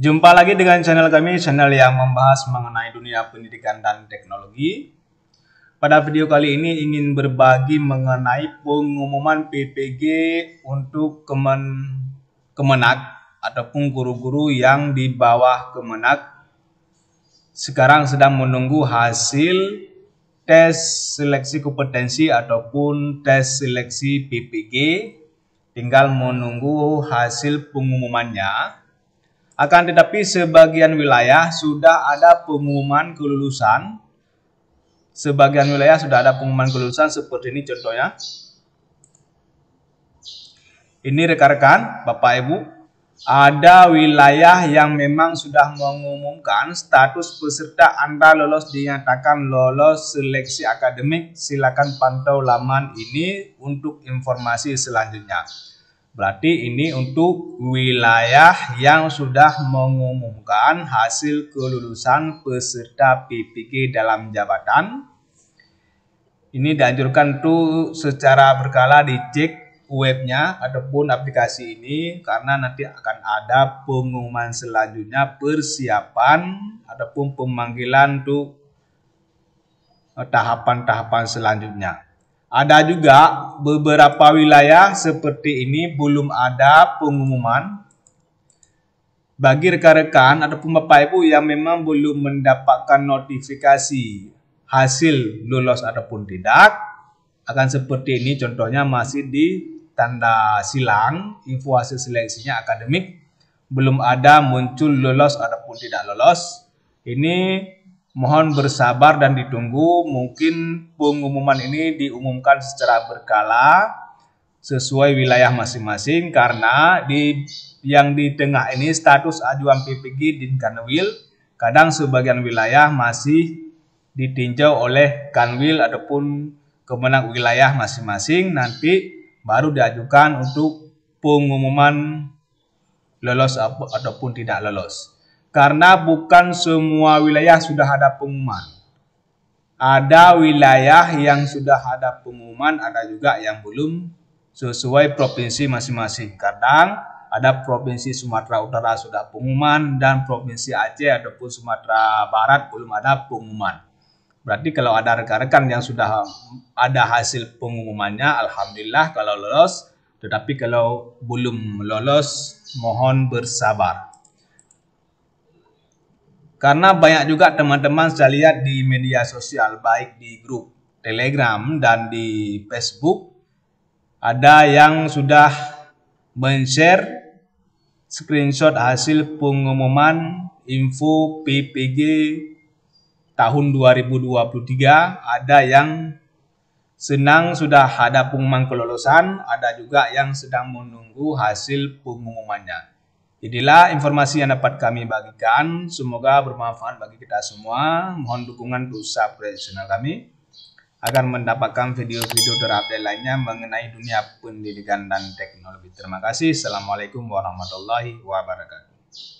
Jumpa lagi dengan channel kami, channel yang membahas mengenai dunia pendidikan dan teknologi. Pada video kali ini ingin berbagi mengenai pengumuman PPG untuk Kemen Kemenak ataupun guru-guru yang di bawah Kemenak sekarang sedang menunggu hasil tes seleksi kompetensi ataupun tes seleksi PPG tinggal menunggu hasil pengumumannya akan tetapi sebagian wilayah sudah ada pengumuman kelulusan. Sebagian wilayah sudah ada pengumuman kelulusan seperti ini contohnya. Ini rekan-rekan, Bapak Ibu, ada wilayah yang memang sudah mengumumkan status peserta Anda lolos dinyatakan lolos seleksi akademik. Silakan pantau laman ini untuk informasi selanjutnya. Berarti ini untuk wilayah yang sudah mengumumkan hasil kelulusan peserta PPG dalam jabatan. Ini dianjurkan tuh secara berkala dicek webnya ataupun aplikasi ini karena nanti akan ada pengumuman selanjutnya persiapan ataupun pemanggilan tuh eh, tahapan-tahapan selanjutnya. Ada juga beberapa wilayah seperti ini belum ada pengumuman. Bagi rekan-rekan ataupun Bapak Ibu yang memang belum mendapatkan notifikasi hasil lulus ataupun tidak, akan seperti ini contohnya masih di tanda silang, info hasil seleksinya akademik, belum ada muncul lolos ataupun tidak lolos. Ini Mohon bersabar dan ditunggu. Mungkin pengumuman ini diumumkan secara berkala sesuai wilayah masing-masing karena di yang di tengah ini status ajuan PPG di Kanwil kadang sebagian wilayah masih ditinjau oleh Kanwil ataupun kemenang wilayah masing-masing nanti baru diajukan untuk pengumuman lolos ataupun tidak lolos. Karena bukan semua wilayah sudah ada pengumuman. Ada wilayah yang sudah ada pengumuman, ada juga yang belum sesuai provinsi masing-masing. Kadang ada provinsi Sumatera Utara sudah pengumuman dan provinsi Aceh ataupun Sumatera Barat belum ada pengumuman. Berarti kalau ada rekan-rekan yang sudah ada hasil pengumumannya, alhamdulillah kalau lolos. Tetapi kalau belum lolos, mohon bersabar. Karena banyak juga teman-teman saya lihat di media sosial, baik di grup Telegram dan di Facebook, ada yang sudah men-share screenshot hasil pengumuman info PPG tahun 2023 ada yang senang sudah ada pengumuman kelulusan, ada juga yang sedang menunggu hasil pengumumannya. Inilah informasi yang dapat kami bagikan. Semoga bermanfaat bagi kita semua. Mohon dukungan untuk subscribe channel kami agar mendapatkan video-video terupdate lainnya mengenai dunia pendidikan dan teknologi. Terima kasih. Assalamualaikum warahmatullahi wabarakatuh.